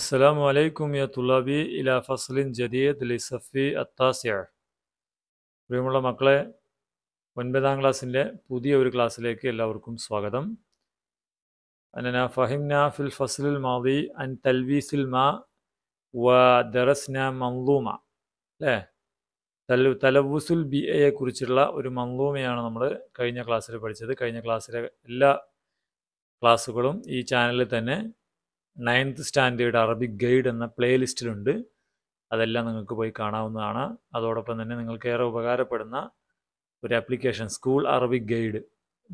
السلام عليكم يا طلابي إلى فصل جديد للصف التاسع പ്രിയമുള്ള മക്കളെ ഒൻപതാം ക്ലാസ്സിൻ്റെ പുതിയ ഒരു ക്ലാസ്സിലേക്ക് എല്ലാവർക്കും സ്വാഗതം ഫഹിംന ഫിൽ في الفصل അൻ തൽവീസിൽ മാ വ ദറസ്ന മന്ദൂമ അല്ലേ തല തലവുസുൽ ബി കുറിച്ചുള്ള ഒരു മന്ദൂമയാണ് നമ്മൾ കഴിഞ്ഞ ക്ലാസ്സിൽ പഠിച്ചത് കഴിഞ്ഞ ക്ലാസ്സിലെ എല്ലാ ക്ലാസ്സുകളും ഈ ചാനലിൽ തന്നെ നയൻത്ത് സ്റ്റാൻഡേർഡ് അറബിക് ഗൈഡ് എന്ന പ്ലേലിസ്റ്റിലുണ്ട് അതെല്ലാം നിങ്ങൾക്ക് പോയി കാണാവുന്നതാണ് അതോടൊപ്പം തന്നെ ഏറെ ഉപകാരപ്പെടുന്ന ഒരു ആപ്ലിക്കേഷൻ സ്കൂൾ അറബിക് ഗൈഡ്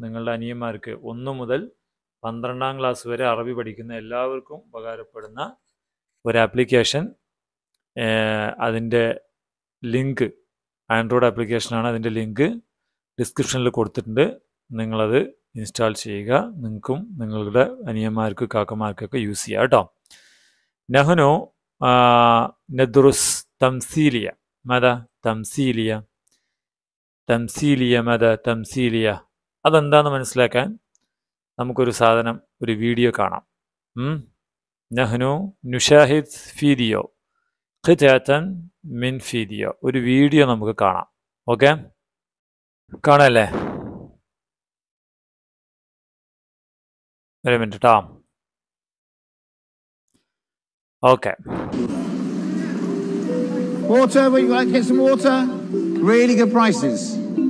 നിങ്ങളുടെ അനിയന്മാർക്ക് ഒന്ന് മുതൽ പന്ത്രണ്ടാം ക്ലാസ് വരെ അറബി പഠിക്കുന്ന എല്ലാവർക്കും ഉപകാരപ്പെടുന്ന ഒരു ആപ്ലിക്കേഷൻ അതിൻ്റെ ലിങ്ക് ആൻഡ്രോയിഡ് ആപ്ലിക്കേഷനാണ് അതിൻ്റെ ലിങ്ക് ഡിസ്ക്രിപ്ഷനിൽ കൊടുത്തിട്ടുണ്ട് നിങ്ങളത് ഇൻസ്റ്റാൾ ചെയ്യുക നിങ്ങൾക്കും നിങ്ങളുടെ അനിയന്മാർക്ക് കാക്കമാർക്കൊക്കെ യൂസ് ചെയ്യുക കേട്ടോ നഹനു നെദ്രുസ് തംസീലിയ മത തംസീലിയ തംസീലിയ മത തംസീലിയ അതെന്താന്ന് മനസ്സിലാക്കാൻ നമുക്കൊരു സാധനം ഒരു വീഡിയോ കാണാം നഹ്നു നുഷാഹിദ് ഫീദിയോ ഖിജാത്തൻ മിൻ ഫീദിയോ ഒരു വീഡിയോ നമുക്ക് കാണാം ഓക്കെ കാണാമല്ലേ ഒരു മിനിറ്റ് കേട്ടോ ഓക്കെ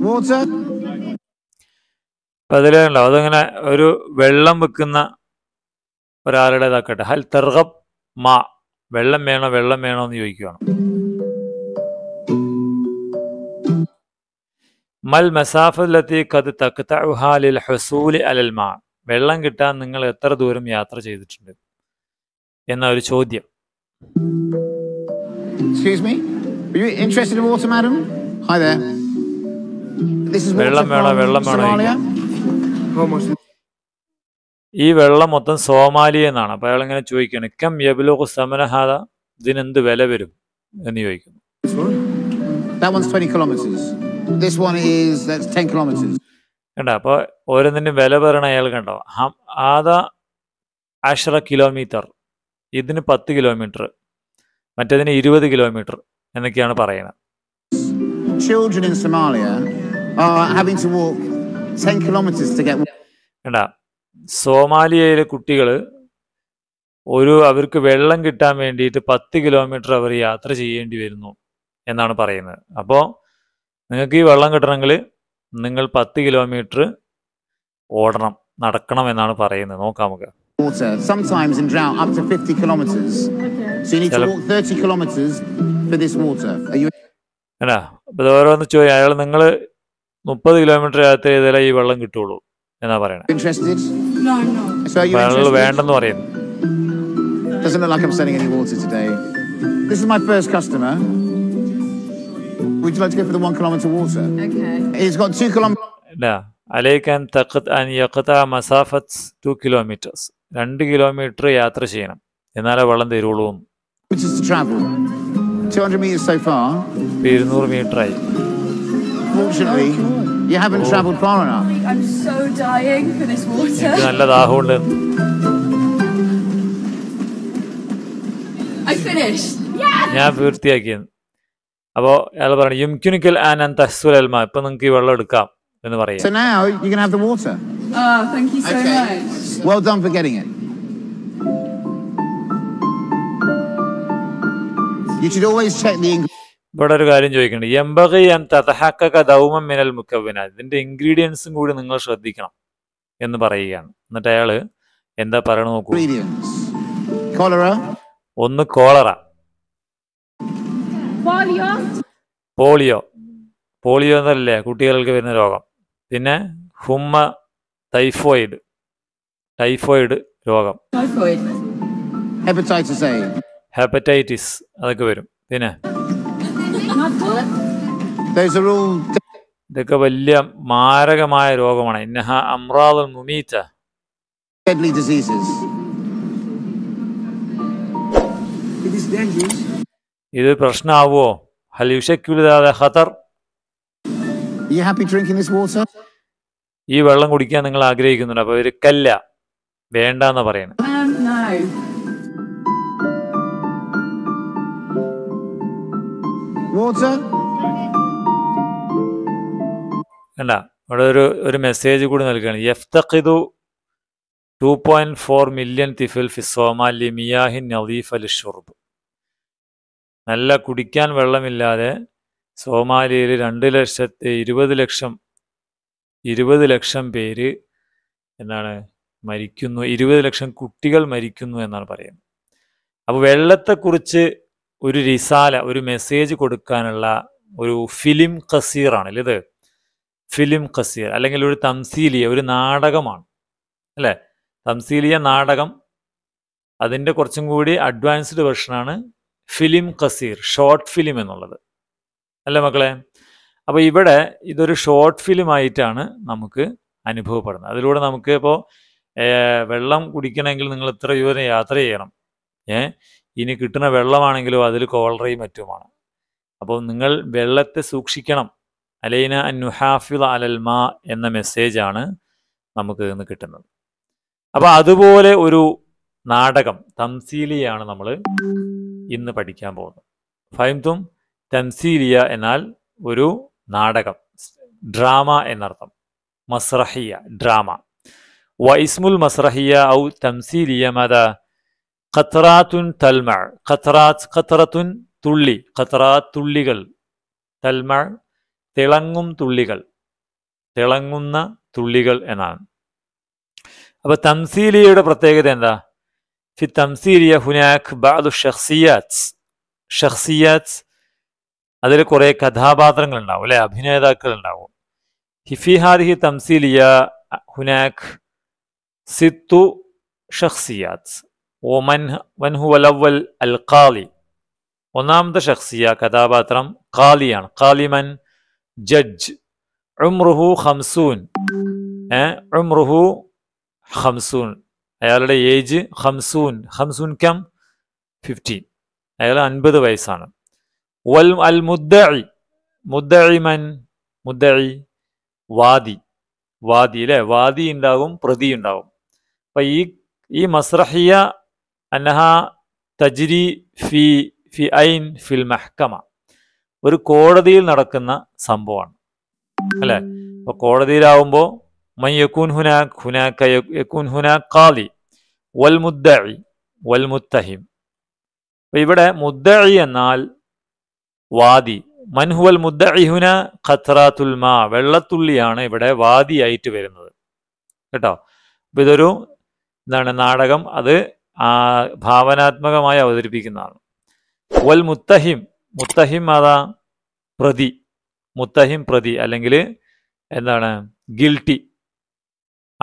Water, would അതിലുണ്ടോ അതങ്ങനെ ഒരു വെള്ളം വെക്കുന്ന ഒരാളുടെ ഇതാക്കട്ടെ ഹൽ തെർഹബ് മാ വെള്ളം വേണോ വെള്ളം വേണോ എന്ന് ചോദിക്കുകയാണ് മൽ മസാഫലത്തി കത് തക്തഉഹാലിൽ ഹസൂലി അലൽ മാ വെള്ളം കിട്ടാൻ നിങ്ങൾ എത്ര ദൂരം യാത്ര ചെയ്തിട്ടുണ്ട് എന്ന ഒരു ചോദ്യം വെള്ളം വേണോ വെള്ളം വേണോ ഈ വെള്ളം മൊത്തം സോമാലി എന്നാണ് അപ്പൊ അയാൾ ഇങ്ങനെ ചോദിക്കുകയാണ് കം യബിലോ സമനഹാദ ഇതിനെന്ത് വില വരും എന്ന് ചോദിക്കുന്നു That one's 20 kilometers. This one is that's 10 kilometers. കണ്ടോ അപ്പോൾ ഓരോന്നിൻ്റെ വില പറയണ അയാൾ കണ്ടോ ആദ അഷറ കിലോമീറ്റർ ഇതിന് പത്ത് കിലോമീറ്റർ മറ്റേതിന് ഇരുപത് കിലോമീറ്റർ എന്നൊക്കെയാണ് പറയുന്നത് Children in Somalia are having to walk 10 kilometers to get സോമാലിയയിലെ കുട്ടികൾ ഒരു അവർക്ക് വെള്ളം കിട്ടാൻ വേണ്ടിയിട്ട് പത്ത് കിലോമീറ്റർ അവർ യാത്ര ചെയ്യേണ്ടി വരുന്നു എന്നാണ് പറയുന്നത് അപ്പോൾ നിങ്ങൾക്ക് ഈ വെള്ളം കിട്ടണമെങ്കിൽ നിങ്ങൾ പത്ത് കിലോമീറ്റർ ഓടണം നടക്കണം എന്നാണ് പറയുന്നത് നോക്കാം നമുക്ക് ഓരോന്ന് ചോദ്യം അയാൾ നിങ്ങൾ മുപ്പത് കിലോമീറ്റർ യാത്ര ചെയ്താലേ ഈ വെള്ളം കിട്ടുള്ളൂ എന്നാ പറയണേ വേണ്ടെന്ന് പറയുന്നു This is my first customer. Would you like to go for the one kilometer water? Okay. He's got two kilometers. لا عليك أن تقط أن يقطع مسافة 2 kilometers. രണ്ട് കിലോമീറ്റർ യാത്ര ചെയ്യണം എന്നാലേ വെള്ളം തരുള്ളൂ ഇരുന്നൂറ് മീറ്റർ ആയി oh, You haven't oh. traveled far enough. Oh, I'm so dying for this water. നല്ല ദാഹമുണ്ട്. I finished. ഞാൻ പൂർത്തിയാക്കിയത് അപ്പോൾ അയാൾ പറഞ്ഞു യുംക്യുനിക്കൽ ആൻഡ് ആൻഡ് തസ്വൽ അൽമ ഇപ്പൊ നിങ്ങൾക്ക് ഈ വെള്ളം എടുക്കാം എന്ന് പറയും So now you can have the water. Oh, thank you so Okay. much. Well done for getting it. You should always check the ഇവിടെ ഒരു കാര്യം ചോദിക്കുന്നുണ്ട് എംബകി തതഹക്കക ദൗമം മിനൽ മുക്കവിന ഇതിന്റെ ഇൻഗ്രീഡിയൻസും കൂടി നിങ്ങൾ ശ്രദ്ധിക്കണം എന്ന് പറയുകയാണ് എന്നിട്ട് അയാള് എന്താ പറയണ നോക്കൂ ഒന്ന് കോളറ പോളിയോ പോളിയോ പോളിയോ എന്നല്ലേ കുട്ടികൾക്ക് വരുന്ന രോഗം പിന്നെ ഹുമ്മ ടൈഫോയിഡ് ടൈഫോയിഡ് രോഗം ഹെപ്പറ്റൈറ്റിസ് അതൊക്കെ വരും പിന്നെ ഇതൊക്കെ വലിയ മാരകമായ രോഗമാണ് ഇന്നഹ അമ്രാദുൽ മുമീറ്റ Deadly diseases. It is dangerous. ഇത് പ്രശ്നമാവോ ഈ വെള്ളം കുടിക്കാൻ നിങ്ങൾ ആഗ്രഹിക്കുന്നുണ്ട് അപ്പൊ ഇവര് കല്ല വേണ്ട എന്ന് പറയുന്നു വേണ്ട ഇവിടെ ഒരു ഒരു മെസ്സേജ് കൂടി നൽകുകയാണ് യഫ്തഖിദു ടു പോയിന്റ് ഫോർ മില്യൺ തിഫിൽ ഫിസോമാലി ലിമിയാഹിൻ നദീഫ് അലി ഷുർബ് നല്ല കുടിക്കാൻ വെള്ളമില്ലാതെ സോമാലിയിൽ രണ്ട് ലക്ഷത്തി ഇരുപത് ലക്ഷം ഇരുപത് ലക്ഷം പേര് എന്നാണ് മരിക്കുന്നു ഇരുപത് ലക്ഷം കുട്ടികൾ മരിക്കുന്നു എന്നാണ് പറയുന്നത് അപ്പോൾ വെള്ളത്തെക്കുറിച്ച് ഒരു റിസാല ഒരു മെസ്സേജ് കൊടുക്കാനുള്ള ഒരു ഫിലിം കസീറാണ് അല്ലേ ഇത് ഫിലിം കസീർ അല്ലെങ്കിൽ ഒരു തംസീലിയ ഒരു നാടകമാണ് അല്ലേ തംസീലിയ നാടകം അതിൻ്റെ കുറച്ചും കൂടി അഡ്വാൻസ്ഡ് വെർഷനാണ് ഫിലിം കസീർ ഷോർട്ട് ഫിലിം എന്നുള്ളത് അല്ലേ മക്കളെ അപ്പോൾ ഇവിടെ ഇതൊരു ഷോർട്ട് ഫിലിം ആയിട്ടാണ് നമുക്ക് അനുഭവപ്പെടുന്നത് അതിലൂടെ നമുക്ക് ഇപ്പോൾ വെള്ളം കുടിക്കണമെങ്കിൽ നിങ്ങൾ ഇത്ര ദൂരം യാത്ര ചെയ്യണം ഏ ഇനി കിട്ടുന്ന വെള്ളമാണെങ്കിലും അതിൽ കോളറയും മറ്റുമാണ് അപ്പോൾ നിങ്ങൾ വെള്ളത്തെ സൂക്ഷിക്കണം അലൈന അനുഹാഫിൽ അലൽമ എന്ന മെസ്സേജാണ് നമുക്ക് ഇന്ന് കിട്ടുന്നത് അപ്പോൾ അതുപോലെ ഒരു നാടകം തംസീലിയാണ് നമ്മൾ ഇന്ന് പഠിക്കാൻ പോകുന്നു ഫൈംതും തൻസീലിയ എന്നാൽ ഒരു നാടകം ഡ്രാമ എന്നർത്ഥം മസ്രഹിയ ഡ്രാമ വ ഇസ്മുൽ മസ്രഹിയ ഔ തംസീലിയ മത ഖത്രാത്തുൻ തൽമ ഖത്രാത്ത് ഖത്രത്തുൻ തുള്ളി ഖത്രാ തുള്ളികൾ തൽമ തിളങ്ങും തുള്ളികൾ തിളങ്ങുന്ന തുള്ളികൾ എന്നാണ് അപ്പോൾ തംസീലിയയുടെ പ്രത്യേകത എന്താ في التمثيلية هناك بعض الشخصيات شخصيات അതിൽ കുറേ കഥാപാത്രങ്ങൾ ولا അല്ലെ അഭിനേതാക്കൾ ഉണ്ടാവും في هذه التمثيلية هناك ست شخصيات ومن من هو الأول القالي ഒന്നാമത്തെ شخصية കഥാപാത്രം قاليا قالي من جج عمره خمسون عمره خمسون അയാളുടെ ഏജ് ഹംസൂൻ ഹംസൂൻ കം ഫിഫ്റ്റീൻ അയാൾ അൻപത് വയസ്സാണ് വൽ അൽ മുദ്ദഇ മുദ്ദഇ മൻ മുദ്ദഇ വാദി വാദി അല്ലേ വാദി ഉണ്ടാകും പ്രതി ഉണ്ടാകും അപ്പം ഈ ഈ മസ്രഹിയ അനഹ തജ്രി ഫി ഫി ഐൻ ഫിൽ മഹ്കമ ഒരു കോടതിയിൽ നടക്കുന്ന സംഭവമാണ് അല്ലേ അപ്പോൾ കോടതിയിലാവുമ്പോൾ മയ്യക്കൂൻ ഹുനാക് ഹുനാക്ക യക്കൂൻ ഹുനാക് കാലി വൽ മുദ്ദഇ വൽ മുത്തഹിം ഇവിടെ മുദ്ദഇ എന്നാൽ വാദി മൻഹുവൽ മുദ്ദഇഹുന ഖത്രാത്തുൽ മാ വെള്ളത്തുള്ളിയാണ് ഇവിടെ വാദിയായിട്ട് വരുന്നത് കേട്ടോ അപ്പം ഇതൊരു എന്താണ് നാടകം അത് ഭാവനാത്മകമായി അവതരിപ്പിക്കുന്നതാണ് വൽ മുത്തഹിം മുത്തഹിം അതാ പ്രതി മുത്തഹിം പ്രതി അല്ലെങ്കിൽ എന്താണ് ഗിൽട്ടി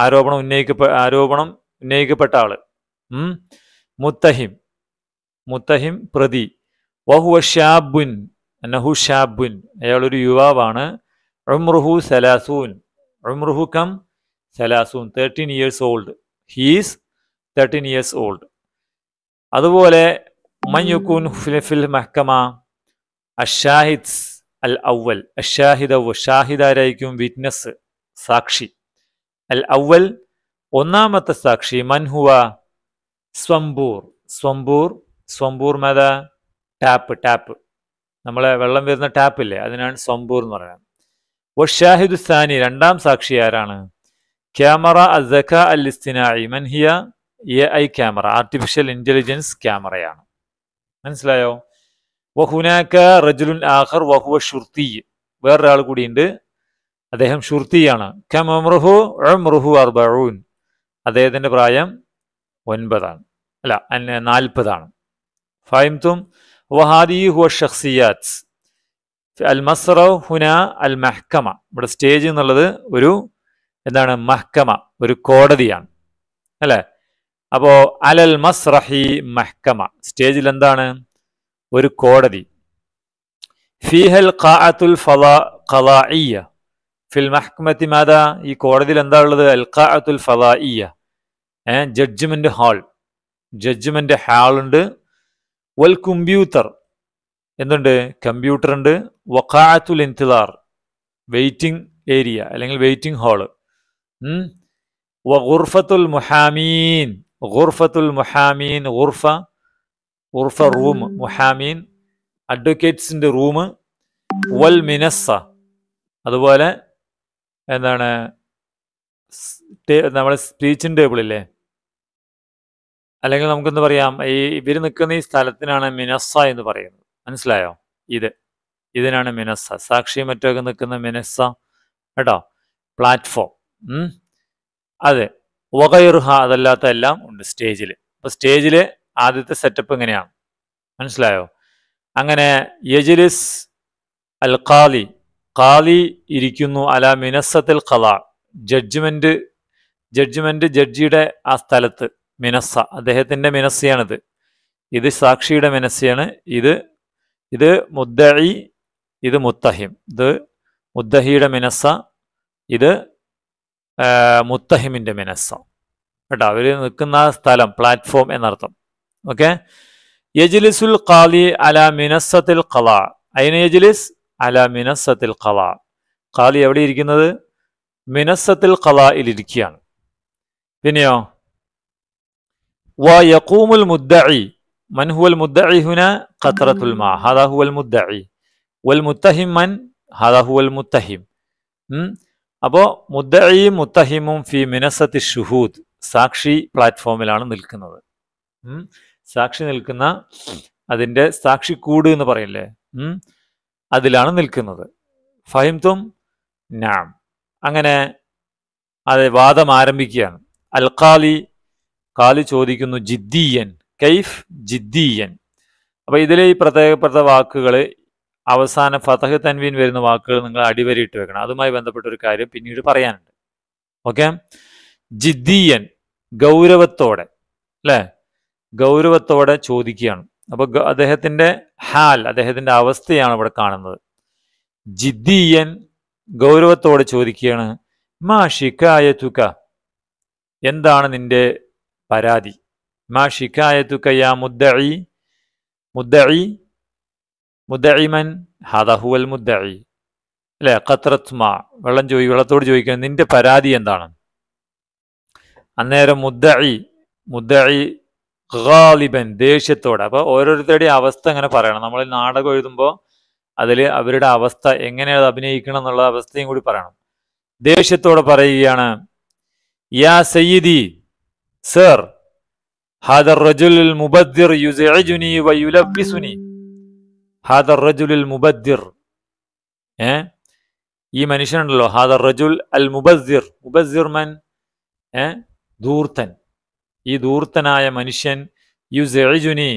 ആരോപണം ഉന്നയിക്കപ്പെ ആരോപണം ഉന്നയിക്കപ്പെട്ട ആള് മുത്തഹിം മുത്തഹിം പ്രതി വഹുവ ഷാബുൻ അനഹു ഷാബുൻ അയാളൊരു യുവാവാണ് ഉംറുഹു സലാസൂൻ ഉംറുഹു കം സലാസൂൻ thirteen years old he's thirteen years old അതുപോലെ മഞ്ഞുക്കൂൻ ഫിൽ മഹ്ക്കമ അഷാഹിദ്സ് അൽ അവൽ അഷാഹിദ് ഷാഹിദ് ആരായിരിക്കും വിറ്റ്നസ് സാക്ഷി അൽ അവൽ ഒന്നാമത്തെ സാക്ഷി മൻഹുവ സ്വംബൂർ സ്വംബൂർ സ്വംബൂർ മേത ടാപ്പ് ടാപ്പ് നമ്മളെ വെള്ളം വരുന്ന ടാപ്പ് ഇല്ലേ അതിനാണ് സ്വംബൂർ എന്ന് പറയുന്നത് വഷാഹിദു സാനി രണ്ടാം സാക്ഷി ആരാണ് ക്യാമറ അസഖ അൽ ഇസ്തിനായി മൻഹിയ A I camera artificial intelligence ക്യാമറയാണ് മനസ്സിലായോ വഹുനാക്ക റജുലുൻ ആഖർ വഹുവ ഷുർത്തി വേറൊരാൾ കൂടിയുണ്ട് അദ്ദേഹം ഷുർത്തിയാണ് ഖം ഉംറുഹു അമ്രുഹു അർബഊൻ അദ്ദേഹത്തിൻ്റെ പ്രായം ഒൻപതാണ് അല്ല നാൽപ്പതാണ് ഫൈംതും വഹാദി ഹുവ ഷഖ്സിയാത്ത് അൽ മസ്റ ഹുന അൽ മെഹ്ക്കമ ഇവിടെ സ്റ്റേജ് എന്നുള്ളത് ഒരു എന്താണ് മഹ്കമ ഒരു കോടതിയാണ് അല്ലേ അപ്പോൾ അലൽ മസ്റഹി മഹ്കമ സ്റ്റേജിൽ എന്താണ് ഒരു കോടതി ഫിഹൽ ഖാഅത്തുൽ ഫലാ ഖലാ ഫിൽ മഹ്മത്തി മാത ഈ കോടതിയിൽ എന്താ ഉള്ളത് അൽഖാഅത്തുൽ ഫദായിയ ജഡ്ജ്മെന്റ് ഹാൾ ജഡ്ജ്മെന്റ് ഹാൾ ഉണ്ട് വൽ കമ്പ്യൂട്ടർ എന്തുണ്ട് കമ്പ്യൂട്ടർ ഉണ്ട് വഖാഅത്തുൽ ഇൻതിലാർ വെയിറ്റിംഗ് ഏരിയ അല്ലെങ്കിൽ വെയിറ്റിംഗ് ഹാള് വഖുർഫത്തുൽ മുഹാമീൻ ഖുർഫത്തുൽ മുഹാമീൻ ഖുർഫ ഖുർഫ റൂം മുഹാമീൻ അഡ്വക്കേറ്റ്സിന്റെ റൂം വൽ മിനസ്സ അതുപോലെ എന്താണ് നമ്മുടെ സ്പീച്ചിൻ്റെ ടേബിൾ അല്ലെങ്കിൽ നമുക്കെന്ത് പറയാം ഈ ഇവർ നിൽക്കുന്ന ഈ സ്ഥലത്തിനാണ് മിനസ്സ എന്ന് പറയുന്നത് മനസ്സിലായോ ഇത് ഇതിനാണ് മിനസ്സ സാക്ഷി മറ്റൊക്കെ നിൽക്കുന്ന മിനസ്സ കേട്ടോ പ്ലാറ്റ്ഫോം അതെ വകയുർഹ അതല്ലാത്ത എല്ലാം ഉണ്ട് സ്റ്റേജിൽ അപ്പോൾ സ്റ്റേജിൽ ആദ്യത്തെ സെറ്റപ്പ് എങ്ങനെയാണ് മനസ്സിലായോ അങ്ങനെ യജിലിസ് അൽ ഖാലി ഖാലി ഇരിക്കുന്നു അല മിനസ്സത്തിൽ ഖല ജഡ്ജ്മെന്റ് ജഡ്ജ്മെന്റ് ജഡ്ജിയുടെ ആ സ്ഥലത്ത് മിനസ്സ അദ്ദേഹത്തിൻ്റെ മിനസ്സയാണിത് ഇത് സാക്ഷിയുടെ മിനസ്സയാണ് ഇത് ഇത് മുദ്ദഴി ഇത് മുത്തഹിം ഇത് മുദ്ദഹിയുടെ മിനസ്സ ഇത് മുത്തഹിമിൻ്റെ മിനസ്സ കേട്ടോ അവർ നിൽക്കുന്ന സ്ഥലം പ്ലാറ്റ്ഫോം എന്നർത്ഥം ഓക്കെ യജ്ലിസുൽ ഖാലി അല മിനസ്സത്തിൽ ഖല അയിന യജ്ലിസ് അല മിനസത്തിൽ കള ഖാലി എവിടെ ഇരിക്കുന്നത് മിനസത്തിൽ ഖലായിൽ ഇരിക്കുകയാണ് പിന്നെയോ വ യക്കൂമുൽ മുദ്ദഇ മൻ ഹുവൽ മുദ്ദഇ ഹുന മാ ഹദാ ഹുവൽ വൽ മുത്തഹിം മൻ ഹദാ മുത്തഹിം അപ്പോ മുദ്ദഈം മുത്തഹിമും ഫി മിനസത്തി ഷുഹൂദ് സാക്ഷി പ്ലാറ്റ്ഫോമിലാണ് നിൽക്കുന്നത് സാക്ഷി നിൽക്കുന്ന അതിൻ്റെ കൂട് എന്ന് പറയില്ലേ അതിലാണ് നിൽക്കുന്നത് ഫഹിംതും നാം അങ്ങനെ അത് വാദം ആരംഭിക്കുകയാണ് അൽഖാലി കാലി ചോദിക്കുന്നു ജിദ്ദീയൻ കൈഫ് ജിദ്ദീയൻ അപ്പോൾ ഇതിലെ ഈ പ്രത്യേകപ്പെട്ട വാക്കുകൾ അവസാന ഫതഹ് തൻവീൻ വരുന്ന വാക്കുകൾ നിങ്ങൾ അടിവരയിട്ട് വെക്കണം അതുമായി ബന്ധപ്പെട്ട ഒരു കാര്യം പിന്നീട് പറയാനുണ്ട് ഓക്കെ ജിദ്ദീയൻ ഗൗരവത്തോടെ അല്ലേ ഗൗരവത്തോടെ ചോദിക്കുകയാണ് അപ്പോൾ അദ്ദേഹത്തിൻ്റെ ഹാൽ അദ്ദേഹത്തിൻ്റെ അവസ്ഥയാണ് ഇവിടെ കാണുന്നത് ജിദ്ദീയൻ ഗൗരവത്തോടെ ചോദിക്കുകയാണ് മാ ഷിക്കായ തുക എന്താണ് നിന്റെ പരാതി മാ ഷിക്കായ തുക യാ മുദ്ദഇ മുദ്ദഇ മുദ്ദഇമൻ ഹദഹുവൽ മുദ്ദഇ അല്ലെ ഖത്രത്ത് മാ വെള്ളം ചോദി വെള്ളത്തോട് ചോദിക്കുകയാണ് നിന്റെ പരാതി എന്താണ് അന്നേരം മുദ്ദഇ മുദ്ദഇ ഖാലിബൻ ദേഷ്യത്തോടെ അപ്പൊ ഓരോരുത്തരുടെയും അവസ്ഥ അങ്ങനെ പറയണം നമ്മൾ നാടകം എഴുതുമ്പോൾ അതിൽ അവരുടെ അവസ്ഥ എങ്ങനെയാണ് അഭിനയിക്കണം എന്നുള്ള അവസ്ഥയും കൂടി പറയണം ദേഷ്യത്തോടെ പറയുകയാണ് യാ സയ്യിദി സർ ഹാദർ الرجل മുബദ്ദിർ يزعجني വയുലബ്ബിസുനി ഹാദർ الرجل മുബദ്ദിർ ഏ ഈ മനുഷ്യനുണ്ടല്ലോ ഹാദർ റജുൽ അൽ മുബദ്ദിർ മുബദ്ദിർ മൻ ഏ ധൂർത്തൻ ഈ ദൂർത്തനായ മനുഷ്യൻ യു സെഴുജുനി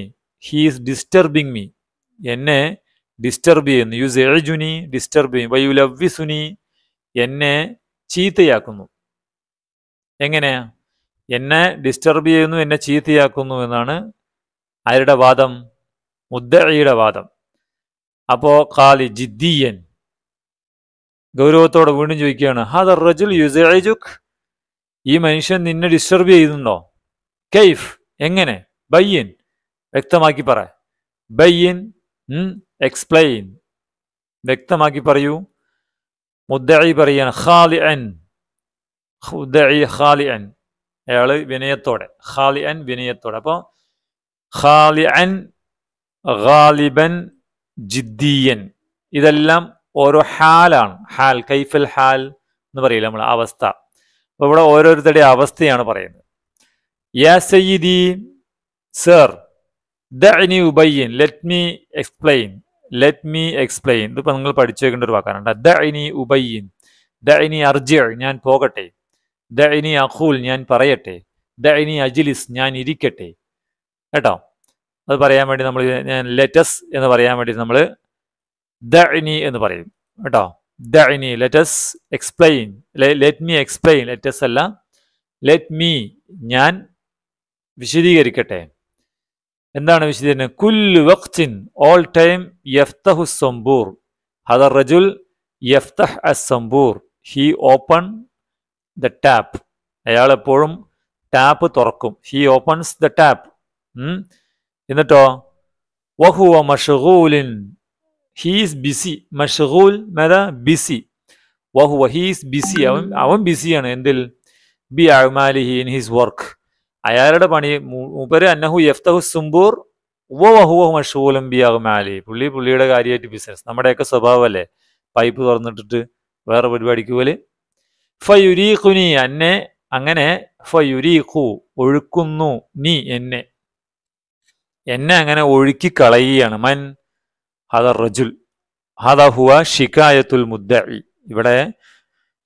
ഹീസ് ഡിസ്റ്റർബിങ് മീ എന്നെ ഡിസ്റ്റർബ് ചെയ്യുന്നു യു സെഴുജുനി ഡിസ്റ്റർബ് ചെയ്യും വൈ യു ലവ്വി സുനി എന്നെ ചീത്തയാക്കുന്നു എങ്ങനെയാ എന്നെ ഡിസ്റ്റർബ് ചെയ്യുന്നു എന്നെ ചീത്തയാക്കുന്നു എന്നാണ് ആരുടെ വാദം മുദ്ദയുടെ വാദം അപ്പോൾ കാലി ജിദ്ദിയൻ ഗൗരവത്തോടെ വീണ്ടും ചോദിക്കുകയാണ് ഹാദർ റജുൽ യുസൈജുഖ് ഈ മനുഷ്യൻ നിന്നെ ഡിസ്റ്റർബ് ചെയ്യുന്നുണ്ടോ കെയ്ഫ് എങ്ങനെ ബയ്യൻ വ്യക്തമാക്കി പറ ബയ്യൻ എക്സ്പ്ലെയിൻ വ്യക്തമാക്കി പറയൂ മുദ്ദി പറയാണ് ഖാലി അൻ മുദ്ദഈ ഖാലി അൻ അയാള് വിനയത്തോടെ ഖാലി അൻ വിനയത്തോടെ അപ്പോൾ ഖാലി അൻ ഖാലിബൻ ജിദ്ദീയൻ ഇതെല്ലാം ഓരോ ഹാലാണ് ഹാൽ കൈഫൽ ഹാൽ എന്ന് പറയില്ല നമ്മൾ അവസ്ഥ അപ്പോൾ ഇവിടെ ഓരോരുത്തരുടെ അവസ്ഥയാണ് പറയുന്നത് യാ സയ്യിദി സർ ദഅനി ഉബയ്യൻ let me explain let me explain ഇതിപ്പോൾ നിങ്ങൾ പഠിച്ചു വെക്കേണ്ട ഒരു വാക്കാണ് ദഅനി ഉബയ്യൻ ദഅനി അർജിയ ഞാൻ പോകട്ടെ ദഅനി അഖൂൽ ഞാൻ പറയട്ടെ ദഅനി അജിലിസ് ഞാൻ ഇരിക്കട്ടെ കേട്ടോ അത് പറയാൻ വേണ്ടി നമ്മൾ ഞാൻ ലെറ്റസ് എന്ന് പറയാൻ വേണ്ടി നമ്മൾ ദഅനി എന്ന് പറയും കേട്ടോ ദഅനി let's explain let me explain let's അല്ല ലെറ്റ് മീ ഞാൻ വിശദീകരിക്കട്ടെ എന്താണ് വിശദീകരണം കുല്ലു വഖ്തിൻ ഓൾ ടൈം യഫ്തഹു സംബൂർ ഹദർ റജുൽ യഫ്തഹ് അസംബൂർ ഹി ഓപ്പൺ ദ ടാപ്പ് അയാൾ എപ്പോഴും ടാപ്പ് തുറക്കും ഹി ഓപ്പൺസ് ദ ടാപ്പ് എന്നിട്ടോ വഹുവ മഷൂലിൻ ഹീസ് ബിസി മഷൂൽ മേത ബിസി വഹുവ ഹീസ് ബിസി അവൻ അവൻ ബിസിയാണ് എന്തിൽ ബി അഹ്മാലിഹി ഇൻ ഹിസ് വർക്ക് അയാളുടെ പണി മൂപ്പര് അന്നഹു യഫ്തഹു സുംബൂർ ഉവഹുവ മഷൂലും ആലി പുള്ളി പുള്ളിയുടെ കാര്യമായിട്ട് ബിസിനസ് നമ്മുടെയൊക്കെ സ്വഭാവമല്ലേ പൈപ്പ് തുറന്നിട്ടിട്ട് വേറെ പരിപാടിക്ക് പോലെ ഫയുരീഖുനി എന്നെ അങ്ങനെ ഫയുരീഖു ഒഴുക്കുന്നു നീ എന്നെ എന്നെ അങ്ങനെ ഒഴുക്കി കളയുകയാണ് മൻ ഹദർ റജുൽ ഹദ ഹുവ ഷിക്കായത്തുൽ മുദ്ദഇ ഇവിടെ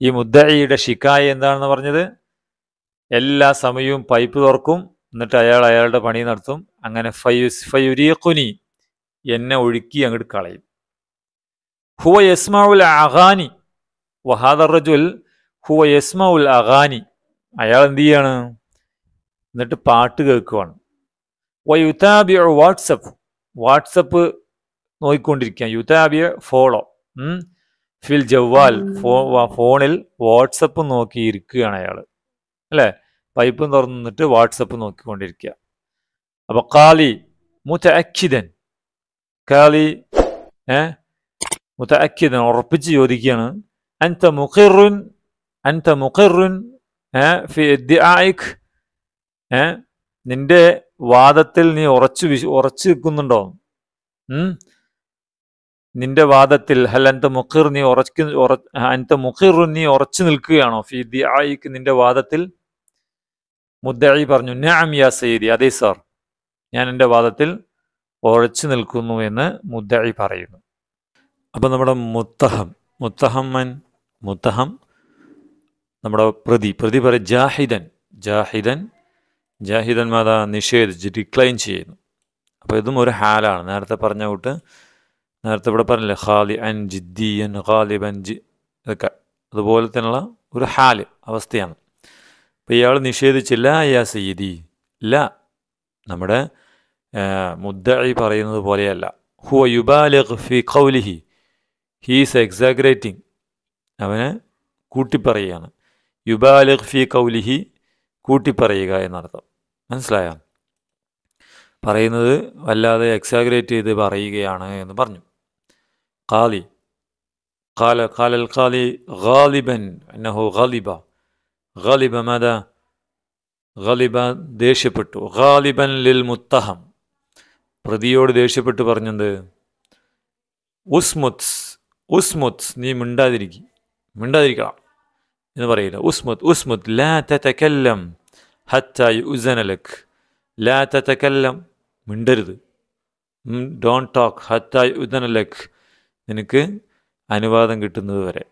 ഈ മുദ്ദഇയുടെ ഷിക്കായ എന്താണെന്ന് പറഞ്ഞത് എല്ലാ സമയവും പൈപ്പ് തുറക്കും എന്നിട്ട് അയാൾ അയാളുടെ പണി നടത്തും അങ്ങനെ ഫയുസ് ഫയുരീഖുനി എന്നെ ഒഴുക്കി അങ്ങോട്ട് കളയും ഹുവ യസ്മാവുൽ അഹാനി റജുൽ ഹുവ യസ്മാവുൽ അഹാനി അയാൾ എന്ത് ചെയ്യാണ് എന്നിട്ട് പാട്ട് കേൾക്കുവാണ് യുതാബിയ വാട്സപ്പ് വാട്സപ്പ് നോക്കിക്കൊണ്ടിരിക്കുക യുതാബിയ ഫോളോ ഫിൽ ജവ്വാൽ ഫോണിൽ വാട്സപ്പ് നോക്കിയിരിക്കുകയാണ് അയാൾ അല്ലേ പൈപ്പും തുറന്നിട്ട് വാട്സപ്പ് നോക്കിക്കൊണ്ടിരിക്കുക അപ്പൊ കാലി മുത്ത അക്ഷിതൻ കാലി ഏ മുത്ത അക്ഷിതൻ ഉറപ്പിച്ച് ചോദിക്കുകയാണ് അൻത മുഖിറുൻ അൻത മുഖിറുൻ ഏ നിന്റെ വാദത്തിൽ നീ ഉറച്ചു വിശ് ഉറച്ചു നിൽക്കുന്നുണ്ടോ നിന്റെ വാദത്തിൽ ഹൽ അൻത മുഖിർ നീ ഉറച്ചു അൻത മുഖിറുൻ നീ ഉറച്ചു നിൽക്കുകയാണോ ഫി ദിആയിക്ക് നിന്റെ വാദത്തിൽ മുദ്ദി പറഞ്ഞു നാം യാ സയ്യിദി അതെ സാർ ഞാൻ എൻ്റെ വാദത്തിൽ ഉറച്ചു നിൽക്കുന്നു എന്ന് മുദ്ദി പറയുന്നു അപ്പോൾ നമ്മുടെ മുത്തഹം മുത്തഹമ്മൻ മുത്തഹം നമ്മുടെ പ്രതി പ്രതി പറയും ജാഹിദൻ ജാഹിദൻ ജാഹിദൻ മാത നിഷേധിച്ച് ഡിക്ലൈൻ ചെയ്യുന്നു അപ്പോൾ ഇതും ഒരു ഹാലാണ് നേരത്തെ പറഞ്ഞ കൂട്ട് നേരത്തെ ഇവിടെ പറഞ്ഞില്ലേ ഖാലി അൻ ജിദ്ദിയൻ ഖാലിബൻ ജി ഇതൊക്കെ അതുപോലെ തന്നെയുള്ള ഒരു ഹാല് അവസ്ഥയാണ് അപ്പോൾ ഇയാൾ നിഷേധിച്ചില്ല യാ സീതി ഇല്ല നമ്മുടെ മുദ്ദഴി പറയുന്നത് പോലെയല്ല ഹുവ യുബാലിഖ് ഫി ഖൗലിഹി ഹീസ് എക്സാഗ്രേറ്റിംഗ് അവനെ കൂട്ടിപ്പറയുകയാണ് യുബാലിഖ് ഫി കൗലിഹി കൂട്ടിപ്പറയുക എന്നർത്ഥം മനസ്സിലായോ പറയുന്നത് വല്ലാതെ എക്സാഗ്രേറ്റ് ചെയ്ത് പറയുകയാണ് എന്ന് പറഞ്ഞു ഖാലി ഖാല കാലൽ ഖാലി ഖാലിബൻ എന്നഹു ഖാലിബ ഖലിബ മത ഖലിബ ദേഷ്യപ്പെട്ടു ഖാലിബൻ ലിൽ മുത്തഹം പ്രതിയോട് ദേഷ്യപ്പെട്ട് പറഞ്ഞത് ഉസ്മുത്സ് ഉസ്മുത്സ് നീ മിണ്ടാതിരിക്കും മിണ്ടാതിരിക്കണം എന്ന് പറയില്ല ഉസ്മുത് ഉസ്മുത് ലാ തക്കല്ലം ഹറ്റായി ഉസനലക് ലാ തക്കല്ലം മിണ്ടരുത് ഡോൺ ടോക്ക് ഹറ്റായി ഉദനലക് നിനക്ക് അനുവാദം കിട്ടുന്നത് വരെ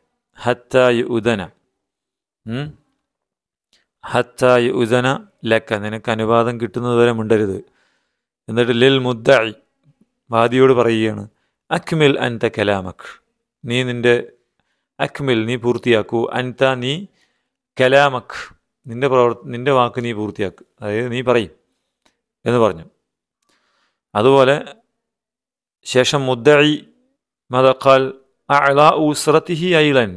ഹറ്റായി ഉദന ഹത്ത യുദന ലക്ക നിനക്ക് അനുവാദം കിട്ടുന്നതുവരെ മിണ്ടരുത് എന്നിട്ട് ലിൽ മുദ്ദായി വാദിയോട് പറയുകയാണ് അക്മിൽ അൻത കലാമക് നീ നിൻ്റെ അക്മിൽ നീ പൂർത്തിയാക്കൂ അൻത നീ കലാമക് നിൻ്റെ പ്രവർ നിൻ്റെ വാക്ക് നീ പൂർത്തിയാക്കുക അതായത് നീ പറയും എന്ന് പറഞ്ഞു അതുപോലെ ശേഷം മുദ്ദായി മതക്കാൽ അഅ്ല ഊസ്രത്തിഹി ഐലൻ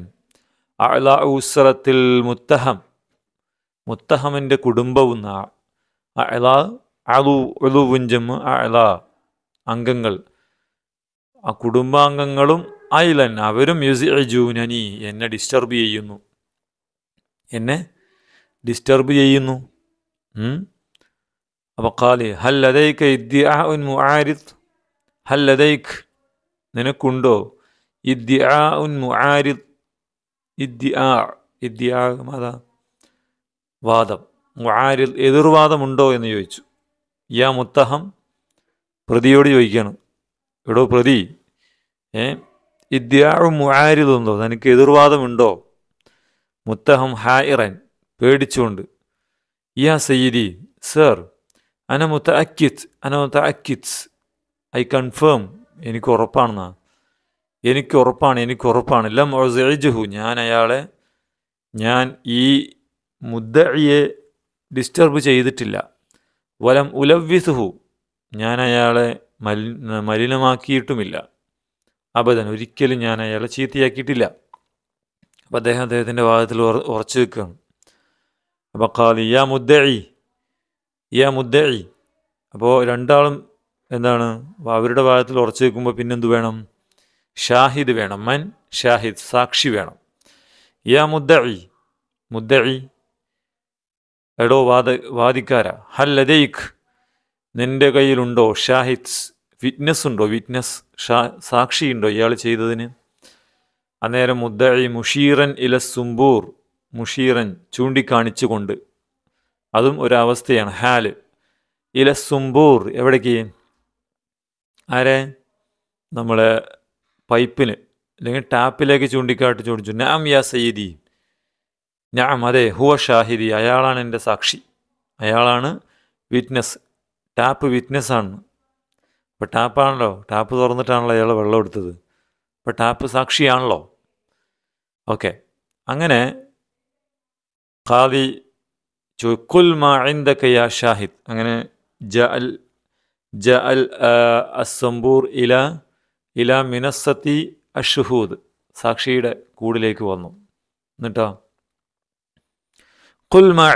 അഅ്ല ഊസ്രത്തിൽ മുത്തഹം മുത്തഹമിൻ്റെ കുടുംബവും അല അലു ഉലുവുഞ്ചും അല അംഗങ്ങൾ ആ കുടുംബാംഗങ്ങളും അയിലൻ അവരും യുസിഅജൂനനി എന്നെ ഡിസ്റ്റർബ് ചെയ്യുന്നു എന്നെ ഡിസ്റ്റർബ് ചെയ്യുന്നു അപ്പോൾ കാലി ഹൽ ലതൈക്ക് ഇദ്ദിഅൻ മുആരിദ് ഹൽ ലതൈക്ക് നിനക്കുണ്ടോ ഇദ്ദിഅൻ മുആരിദ് ഇദ്ദിഅ ആ മാതാ വാദം മുആാരിൽ എതിർവാദമുണ്ടോ എന്ന് ചോദിച്ചു യാ മുത്തഹം പ്രതിയോട് ചോദിക്കുകയാണ് എടോ പ്രതി ഏ ഇദ്യാഴും മുആാരിലുണ്ടോ നിനക്ക് എതിർവാദമുണ്ടോ മുത്തഹം ഹായിറൻ പേടിച്ചുകൊണ്ട് യാ സയ്യിദി സർ അന മുത്ത അക്കിത്ത് അന മുത്ത അക്കിത്സ് ഐ കൺഫേം എനിക്ക് ഉറപ്പാണെന്നാ എനിക്ക് ഉറപ്പാണ് എനിക്ക് ഉറപ്പാണ് ലം ഒഴുജുഹു ഞാൻ അയാളെ ഞാൻ ഈ മുദ്ദയെ ഡിസ്റ്റർബ് ചെയ്തിട്ടില്ല വലം ഉലവ്യസുഹു ഞാൻ അയാളെ മലി മലിനമാക്കിയിട്ടുമില്ല അബദൻ ഒരിക്കലും ഞാൻ അയാളെ ചീത്തയാക്കിയിട്ടില്ല അപ്പം അദ്ദേഹം അദ്ദേഹത്തിൻ്റെ വാദത്തിൽ ഉറച്ചു നിൽക്കുകയാണ് അപ്പം കാലി യാ മുദ്ദഇ യാ മുദ്ദഇ അപ്പോൾ രണ്ടാളും എന്താണ് അവരുടെ വാദത്തിൽ ഉറച്ചു നിൽക്കുമ്പോൾ പിന്നെന്ത് വേണം ഷാഹിദ് വേണം മൻ ഷാഹിദ് സാക്ഷി വേണം യാ മുദ്ദഇ മുദ്ദഇ എടോ വാദ വാദിക്കാര ഹല്ലദൈഖ് നിൻ്റെ കയ്യിലുണ്ടോ ഷാഹിദ്സ് വിറ്റ്നസ് ഉണ്ടോ വിറ്റ്നസ് ഷാ സാക്ഷിയുണ്ടോ ഇയാൾ ചെയ്തതിന് അന്നേരം മുദ്ദഴി മുഷീറൻ ഇല സുംബൂർ മുഷീറൻ ചൂണ്ടിക്കാണിച്ചുകൊണ്ട് അതും ഒരവസ്ഥയാണ് ഹാല് ഇല സുംബൂർ എവിടേക്ക് ആരെ നമ്മളെ പൈപ്പിന് അല്ലെങ്കിൽ ടാപ്പിലേക്ക് ചൂണ്ടിക്കാട്ടി ചോദിച്ചു നാം യാ സയ്യദീ ഞാം അതെ ഹുവ ഷാഹിദി അയാളാണ് എൻ്റെ സാക്ഷി അയാളാണ് വിറ്റ്നസ് ടാപ്പ് വിറ്റ്നസ് ആണ് അപ്പോൾ ടാപ്പാണല്ലോ ടാപ്പ് തുറന്നിട്ടാണല്ലോ അയാൾ വെള്ളം എടുത്തത് അപ്പോൾ ടാപ്പ് സാക്ഷിയാണല്ലോ ഓക്കെ അങ്ങനെ ഖാദി ചുക്കുൽ മാഇന്ദക്കയാ ഷാഹിദ് അങ്ങനെ ജ അൽ ജ അൽ അസംബൂർ ഇല ഇല മിനസത്തി അഷുഹൂദ് സാക്ഷിയുടെ കൂടിലേക്ക് വന്നു എന്നിട്ടോ കുൽ മാ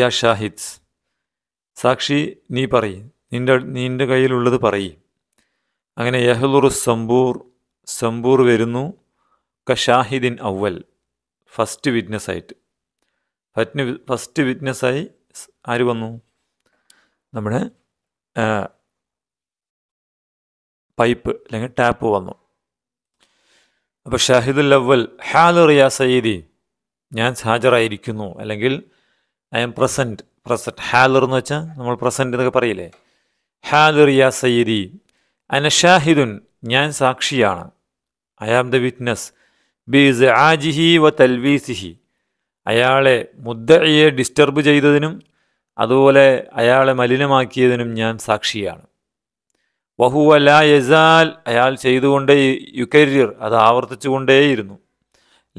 യാ ഷാഹിദ് സാക്ഷി നീ പറയ് നിൻ്റെ നിൻ്റെ കയ്യിലുള്ളത് പറയ് അങ്ങനെ യഹ്ലുറു സംബൂർ സംബൂർ വരുന്നു ക ഷാഹിദിൻ അവൽ ഫസ്റ്റ് വിറ്റ്നസ് ആയിട്ട് ഫറ്റ്ന് ഫസ്റ്റ് വിറ്റ്നസ്സായി ആര് വന്നു നമ്മുടെ പൈപ്പ് അല്ലെങ്കിൽ ടാപ്പ് വന്നു അപ്പോൾ ഷാഹിദുൽ അവൽ ഹാലുറിയ സയ്യിദി ഞാൻ ഹാജറായിരിക്കുന്നു അല്ലെങ്കിൽ ഐ എം പ്രസൻറ്റ് പ്രസൻറ്റ് ഹാലർ എന്ന് വെച്ചാൽ നമ്മൾ പ്രസൻറ്റ് എന്നൊക്കെ പറയില്ലേ ഹാലർ യാ സയ്യദി അനഷാഹിദുൻ ഞാൻ സാക്ഷിയാണ് ഐ ആം ദ വിറ്റ്നസ് ബീസ് ആജിഹി വ തൽവീസിഹി അയാളെ മുദ്ദയെ ഡിസ്റ്റർബ് ചെയ്തതിനും അതുപോലെ അയാളെ മലിനമാക്കിയതിനും ഞാൻ സാക്ഷിയാണ് വഹുവ ലാ യസാൽ അയാൾ ചെയ്തുകൊണ്ടേ യുക്കരിർ അത് ആവർത്തിച്ചുകൊണ്ടേയിരുന്നു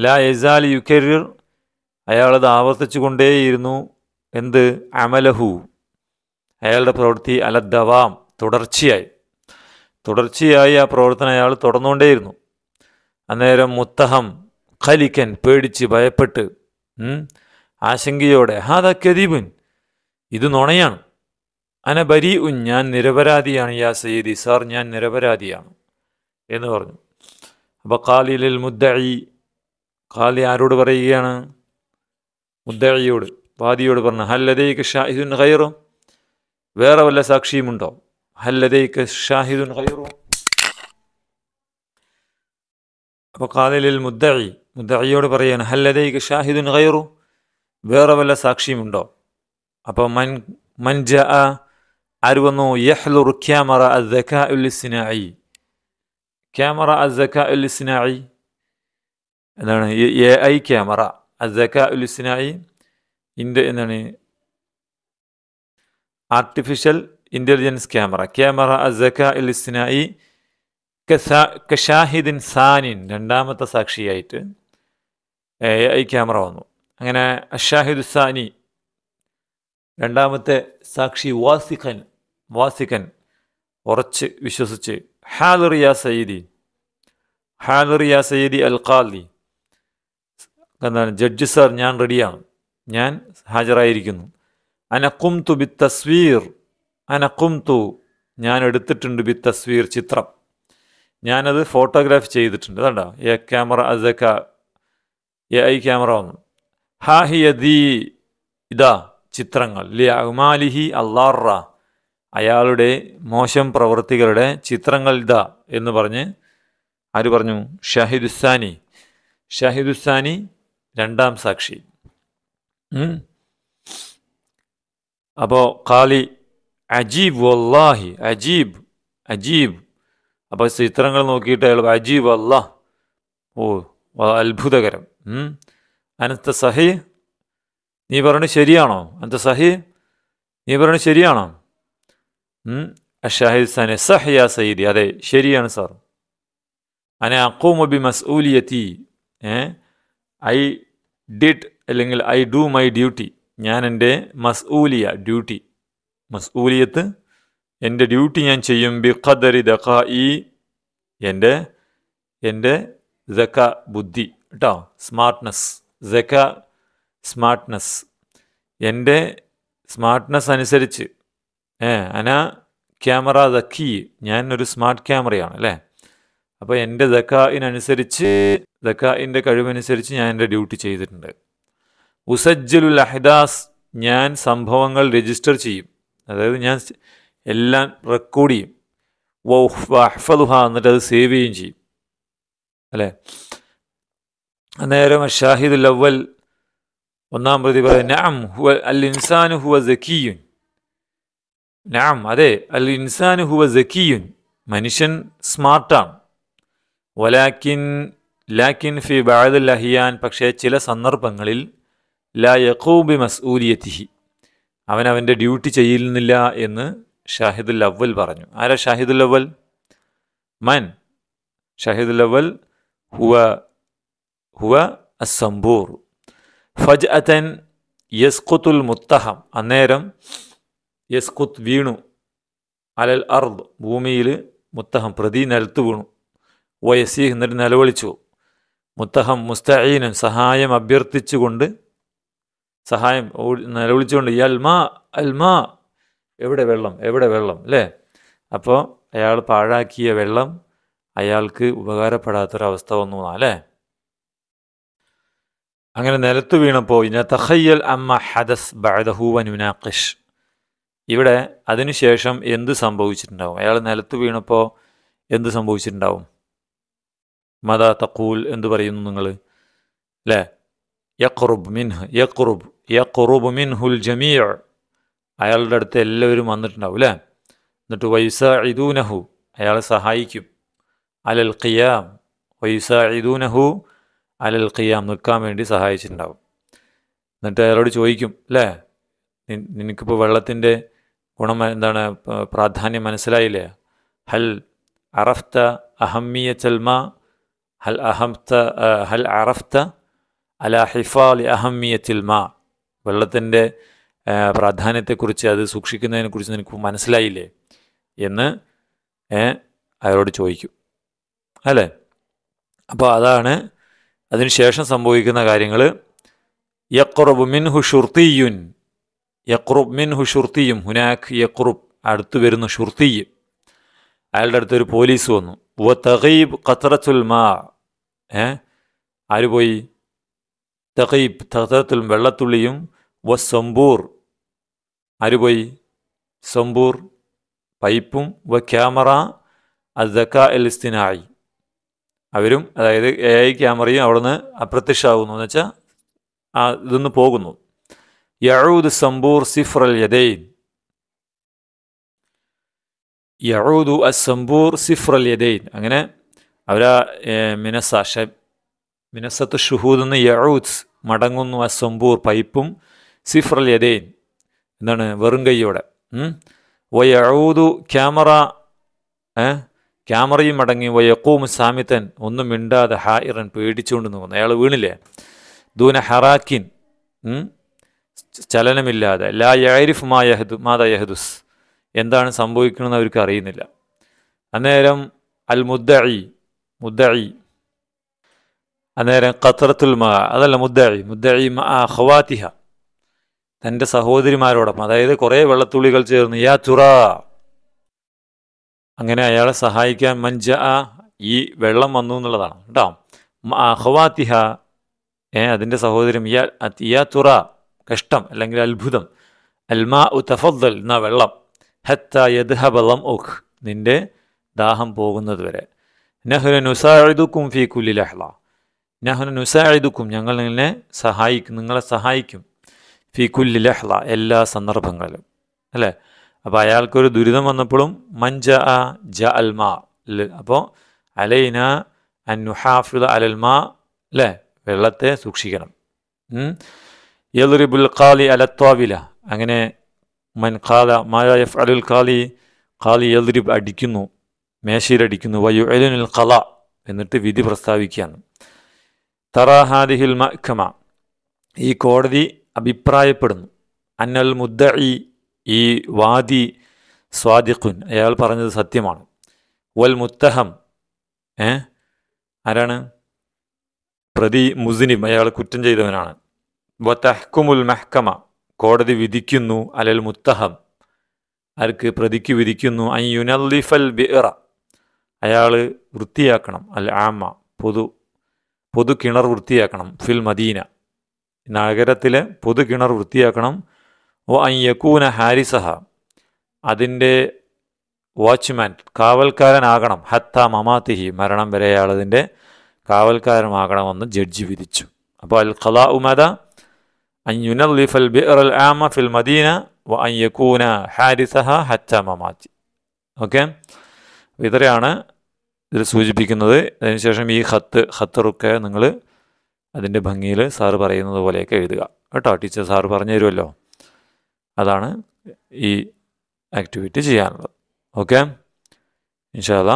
ലാ യസാൽ യുക്കരിർ അയാളത് ആവർത്തിച്ചു കൊണ്ടേയിരുന്നു എന്ത് അമലഹു അയാളുടെ പ്രവൃത്തി അലദ്ദവാം തുടർച്ചയായി തുടർച്ചയായി ആ പ്രവർത്തനം അയാൾ തുടർന്നുകൊണ്ടേയിരുന്നു അന്നേരം മുത്തഹം ഖലിക്കൻ പേടിച്ച് ഭയപ്പെട്ട് ആശങ്കയോടെ ഹാദ കരീബുൻ ഇത് നുണയാണ് അന ബരി ഉൻ ഞാൻ നിരപരാധിയാണ് യാ സയ്യദി സാർ ഞാൻ നിരപരാധിയാണ് എന്ന് പറഞ്ഞു അപ്പോൾ കാലിലിൽ മുദ്ദഈ കാലി ആരോട് പറയുകയാണ് മുദ്ദയിയോട് വാദിയോട് പറഞ്ഞു ഹല്ലതയ്ക്ക് ഷാഹിദുൻ ഖൈറും വേറെ വല്ല സാക്ഷിയുമുണ്ടോ ഹല്ലതയ്ക്ക് ഷാഹിദുൻ ഖൈറും അപ്പോൾ കാതലിൽ മുദ്ദയി മുദ്ദയിയോട് പറയാണ് ഹല്ലതയ്ക്ക് ഷാഹിദുൻ ഖൈറു വേറെ വല്ല സാക്ഷിയുമുണ്ടോ അപ്പോൾ മൻ മൻ ജ ആര് വന്നു യഹ്ലു ക്യാമറ അസഖ ഉല്ലിസിനായി ക്യാമറ അസഖ ഉല്ലിസിനായി എന്താണ് എ ഐ ക്യാമറ അസക്ക ഉലുസിനായി ഇൻ്റെ എന്താണ് ആർട്ടിഫിഷ്യൽ ഇൻ്റലിജൻസ് ക്യാമറ ക്യാമറ അസക്ക ഉലുസിനായി കഷാഹിദിൻ സാനിൻ രണ്ടാമത്തെ സാക്ഷിയായിട്ട് ഈ ക്യാമറ വന്നു അങ്ങനെ അഷാഹിദ് സാനി രണ്ടാമത്തെ സാക്ഷി വാസിഖൻ വാസിഖൻ ഉറച്ച് വിശ്വസിച്ച് ഹാലറിയ സയ്യിദി ഹാലറിയ സയ്യിദി അൽ ഖാലി എന്താണ് ജഡ്ജ് സാർ ഞാൻ റെഡിയാണ് ഞാൻ ഹാജരായിരിക്കുന്നു അനക്കും തു ബി തസ്വീർ അനക്കും തു ഞാൻ എടുത്തിട്ടുണ്ട് ബി തസ്വീർ ചിത്രം ഞാനത് ഫോട്ടോഗ്രാഫ് ചെയ്തിട്ടുണ്ട് അതണ്ട എ ക്യാമറ അസക്ക എ ഐ ക്യാമറ ഒന്ന് ഹാ ഹി യദീ ഇതാ ചിത്രങ്ങൾ ലി അഹ്മാലിഹി അള്ളാറ അയാളുടെ മോശം പ്രവൃത്തികളുടെ ചിത്രങ്ങൾ ഇതാ എന്ന് പറഞ്ഞ് ആര് പറഞ്ഞു ഷാഹിദുസാനി ഷാഹിദുസാനി രണ്ടാം സാക്ഷി അപ്പോ ഖാലി അജീബ് വല്ലാഹി അജീബ് അജീബ് അപ്പോൾ ചിത്രങ്ങൾ നോക്കിയിട്ട് അയാൾ അജീബ് അല്ലാ ഓ അത്ഭുതകരം അനത്ത സഹി നീ പറഞ്ഞത് ശരിയാണോ അനത്ത സഹി നീ പറഞ്ഞത് ശരിയാണോ അഷാഹിദ് സാനെ സഹ്യ സയ്യിദി അതെ ശരിയാണ് സാർ അന അക്കൂമബി ഏ ഐ ഡിഡ് അല്ലെങ്കിൽ ഐ ഡു മൈ ഡ്യൂട്ടി ഞാൻ എൻ്റെ മസ്ഊലിയ ഡ്യൂട്ടി മസ്ഊലിയത്ത് എൻ്റെ ഡ്യൂട്ടി ഞാൻ ചെയ്യും ബി ഖദറി ദഖ ഈ എൻ്റെ എൻ്റെ ദക്ക ബുദ്ധി കേട്ടോ സ്മാർട്ട്നെസ് ദക്ക സ്മാർട്ട്നെസ് എൻ്റെ സ്മാർട്ട്നെസ് അനുസരിച്ച് ഏ അന ക്യാമറ ദക്കി ഞാൻ ഒരു സ്മാർട്ട് ക്യാമറയാണ് അല്ലേ അപ്പോൾ എൻ്റെ ദക്കായിനനുസരിച്ച് ദക്കായിൻ്റെ കഴിവനുസരിച്ച് ഞാൻ എൻ്റെ ഡ്യൂട്ടി ചെയ്തിട്ടുണ്ട് ഉസജ്ജലുൽ അഹ്ദാസ് ഞാൻ സംഭവങ്ങൾ രജിസ്റ്റർ ചെയ്യും അതായത് ഞാൻ എല്ലാം റെക്കോർഡ് ചെയ്യും വഹ്ഫദുഹ എന്നിട്ട് അത് സേവ് ചെയ്യുകയും ചെയ്യും അല്ലേ അന്നേരം ഷാഹിദുൽ അവൽ ഒന്നാം പ്രതി പറയും നാം അൽ ഇൻസാനു ഹുവ അതെ അൽ ഇൻസാനു ഹുവ ജക്കിയുൻ മനുഷ്യൻ സ്മാർട്ടാണ് വലാക്കിൻ ലാക്കിൻ ഫി ബാദ് ലഹിയാൻ പക്ഷേ ചില സന്ദർഭങ്ങളിൽ ലാ യഖൂബി മസ്ഊലിയത്തിഹി അവൻ അവൻ്റെ ഡ്യൂട്ടി ചെയ്യുന്നില്ല എന്ന് ഷാഹിദുൽ അവൽ പറഞ്ഞു ആരാ ഷാഹിദുൽ അവൽ മൻ ഷാഹിദുൽ അവൽ ഹുവ ഹുവ അസംബൂർ ഫജ് അതൻ യസ്കുത്തുൽ മുത്തഹം അന്നേരം യസ്കുത്ത് വീണു അലൽ അർദ് ഭൂമിയിൽ മുത്തഹം പ്രതി നിലത്ത് വീണു വയസീഹ് എന്നിട്ട് നിലവിളിച്ചു മുത്തഹം മുസ്തഈനൻ സഹായം അഭ്യർത്ഥിച്ചുകൊണ്ട് സഹായം നിലവിളിച്ചുകൊണ്ട് ഈ അൽമാ അൽമാ എവിടെ വെള്ളം എവിടെ വെള്ളം അല്ലേ അപ്പോൾ അയാൾ പാഴാക്കിയ വെള്ളം അയാൾക്ക് ഉപകാരപ്പെടാത്തൊരവസ്ഥ വന്നു അല്ലേ അങ്ങനെ നിലത്ത് വീണപ്പോൾ ഇന തഹയ്യൽ അമ്മ ഹദസ് ബഅദഹുവനുനാഖിഷ് ഇവിടെ അതിനുശേഷം എന്ത് സംഭവിച്ചിട്ടുണ്ടാവും അയാൾ നിലത്ത് വീണപ്പോൾ എന്ത് സംഭവിച്ചിട്ടുണ്ടാവും മദാ തക്കൂൽ എന്ന് പറയുന്നു നിങ്ങൾ അല്ലേ യഖറുബ് മിൻഹ് യഖറുബ് യഖറുബ് മിൻഹുൽ ജമീഅ അയാളുടെ അടുത്ത് എല്ലാവരും വന്നിട്ടുണ്ടാവും അല്ലേ എന്നിട്ട് വൈസ ഇദൂനഹു അയാളെ സഹായിക്കും അലൽ ഖിയാം വൈസ ഇദൂനഹു അലൽ ഖിയാം നിൽക്കാൻ വേണ്ടി സഹായിച്ചിട്ടുണ്ടാവും എന്നിട്ട് അയാളോട് ചോദിക്കും അല്ലേ നിനക്കിപ്പോൾ വെള്ളത്തിൻ്റെ ഗുണം എന്താണ് പ്രാധാന്യം മനസ്സിലായില്ലേ ഹൽ അറഫ്ത അഹമ്മിയ ചൽമ هل അഹംത ഹൽ അറഫ്ത അല ഹിഫാൽ അഹമ്മിയത്തിൽ മാ വെള്ളത്തിൻ്റെ പ്രാധാന്യത്തെക്കുറിച്ച് അത് സൂക്ഷിക്കുന്നതിനെക്കുറിച്ച് നിനക്ക് മനസ്സിലായില്ലേ എന്ന് അവരോട് ചോദിക്കും അല്ലേ അപ്പോൾ അതാണ് അതിനുശേഷം സംഭവിക്കുന്ന കാര്യങ്ങൾ യക്റുബ് മിൻ ഹുഷുർത്തിയുൻ യക്റുബ് മിൻ ഹുഷുർത്തിയും ഹുനാഖ് യക്റുബ് അടുത്തു വരുന്ന ഷുർത്തിയും അയാളുടെ അടുത്തൊരു പോലീസ് വന്നു വ തഹീബ് ഖത്തറത്തുൽ മാ ഏ ആര് പോയി തഹീബ് ഖത്തറത്തുൽ വെള്ളത്തുള്ളിയും വ സംബൂർ ആര് പോയി സംബൂർ പൈപ്പും വ ക്യാമറ അസക്ക എൽ അവരും അതായത് എ ഐ ക്യാമറയും അവിടുന്ന് അപ്രത്യക്ഷമാകുന്നു എന്ന് വെച്ചാൽ ആ ഇതൊന്ന് പോകുന്നു യഴൂദ് സംബൂർ സിഫ്രൽ യദൈൻ യഊദു അസംബൂർ സിഫ്രൽ യദൈൻ അങ്ങനെ അവരാ മിനസ മിനസത്ത് ഷുഹൂദ് എന്ന് യഊദ് മടങ്ങുന്നു അസംബൂർ പൈപ്പും സിഫ്രൽ യദൈൻ എന്താണ് വെറും കൈയോടെ യഊദു ക്യാമറ ക്യാമറയും മടങ്ങി വയക്കൂം സാമിത്തൻ ഒന്നും മിണ്ടാതെ ഹായിറൻ പേടിച്ചുകൊണ്ട് നോക്കുന്നു അയാൾ വീണില്ലേ ദൂന ഹറാക്കിൻ ചലനമില്ലാതെ ലാ യാരിഫ് മാ യഹദു മാതാ യഹദുസ് എന്താണ് സംഭവിക്കണമെന്ന് അവർക്ക് അറിയുന്നില്ല അന്നേരം അൽ മുദ്ദഇ മുദ്ദഇ അന്നേരം ഖത്രത്തുൽ മ അതല്ല മുദ്ദഇ മുദ്ദഇ ഖവാത്തിഹ തൻ്റെ സഹോദരിമാരോടൊപ്പം അതായത് കുറേ വെള്ളത്തുള്ളികൾ ചേർന്ന് യാ തുറ അങ്ങനെ അയാളെ സഹായിക്കാൻ മഞ്ച ഈ വെള്ളം വന്നു എന്നുള്ളതാണ് കേട്ടോ ഹവാത്തിഹ ഏ അതിൻ്റെ സഹോദരം യാ തുറ കഷ്ടം അല്ലെങ്കിൽ അത്ഭുതം അൽമാ ഉ തഫദ്ദൽ എന്ന വെള്ളം ഹത്ത യദ്ഹബലം ഉഖ് നിൻ്റെ ദാഹം പോകുന്നത് വരെ നെഹ്റു നുസാഴുതുക്കും ഫി കുലിലഹ്ല നെഹ്റു നുസാഴുതുക്കും ഞങ്ങൾ നിങ്ങളെ സഹായിക്കും നിങ്ങളെ സഹായിക്കും ഫി കുല്ലിലഹ്ല എല്ലാ സന്ദർഭങ്ങളിലും അല്ലേ അപ്പോൾ അയാൾക്കൊരു ദുരിതം വന്നപ്പോഴും മഞ്ച അ ജ അൽമാ അപ്പോൾ അലൈന അന്നുഹാഫിദ അലൽമാ അല്ലേ വെള്ളത്തെ സൂക്ഷിക്കണം യൽറിബുൽ ഖാലി അലത്വാവില അങ്ങനെ മൻ ഖാല മായ എഫ് അലുൽ ഖാലി ഖാലി എൽദ്രിബ് അടിക്കുന്നു മേശയിലടിക്കുന്നു വയു എലുനിൽ ഖല എന്നിട്ട് വിധി പ്രസ്താവിക്കുകയാണ് തറാഹാദിഹിൽ മഖമ ഈ കോടതി അഭിപ്രായപ്പെടുന്നു അന്നൽ മുദ്ദ ഈ വാദി സ്വാദിഖുൻ അയാൾ പറഞ്ഞത് സത്യമാണ് വൽ മുത്തഹം ഏ ആരാണ് പ്രതി മുസ്നിം അയാൾ കുറ്റം ചെയ്തവനാണ് വ തഹ്കുമുൽ മെഹ്ക്കമ കോടതി വിധിക്കുന്നു അലൽ മുത്തഹം ആർക്ക് പ്രതിക്ക് വിധിക്കുന്നു അൻ യുനല്ലിഫൽ ബിറ അയാൾ വൃത്തിയാക്കണം അൽ ആമ പൊതു പൊതു കിണർ വൃത്തിയാക്കണം ഫിൽ മദീന നഗരത്തിലെ പൊതു കിണർ വൃത്തിയാക്കണം ഓ അൻ യക്കൂന ഹാരിസഹ അതിൻ്റെ വാച്ച്മാൻ കാവൽക്കാരനാകണം ഹത്ത മമാതിഹി മരണം വരെ അയാൾ അതിൻ്റെ കാവൽക്കാരനാകണമെന്ന് ജഡ്ജി വിധിച്ചു അപ്പോൾ അൽ ഖലാ ഉമാദ അയ്യുനല്ലിഫൽ ആമ ഫിൽ മദീന വ ഓക്കെ ഇത്രയാണ് ഇതിൽ സൂചിപ്പിക്കുന്നത് അതിനുശേഷം ഈ ഹത്ത് ഹത്തറൊക്കെ നിങ്ങൾ അതിൻ്റെ ഭംഗിയിൽ സാറ് പറയുന്നത് പോലെയൊക്കെ എഴുതുക കേട്ടോ ടീച്ചർ സാറ് പറഞ്ഞു തരുമല്ലോ അതാണ് ഈ ആക്ടിവിറ്റി ചെയ്യാനുള്ളത് ഓക്കെ ഇൻഷാല്ല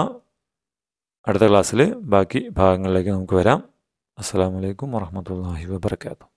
അടുത്ത ക്ലാസ്സിൽ ബാക്കി ഭാഗങ്ങളിലേക്ക് നമുക്ക് വരാം അസ്സാം വലൈക്കും വാഹമത്തല്ലാഹി വാബർക്കാത്തു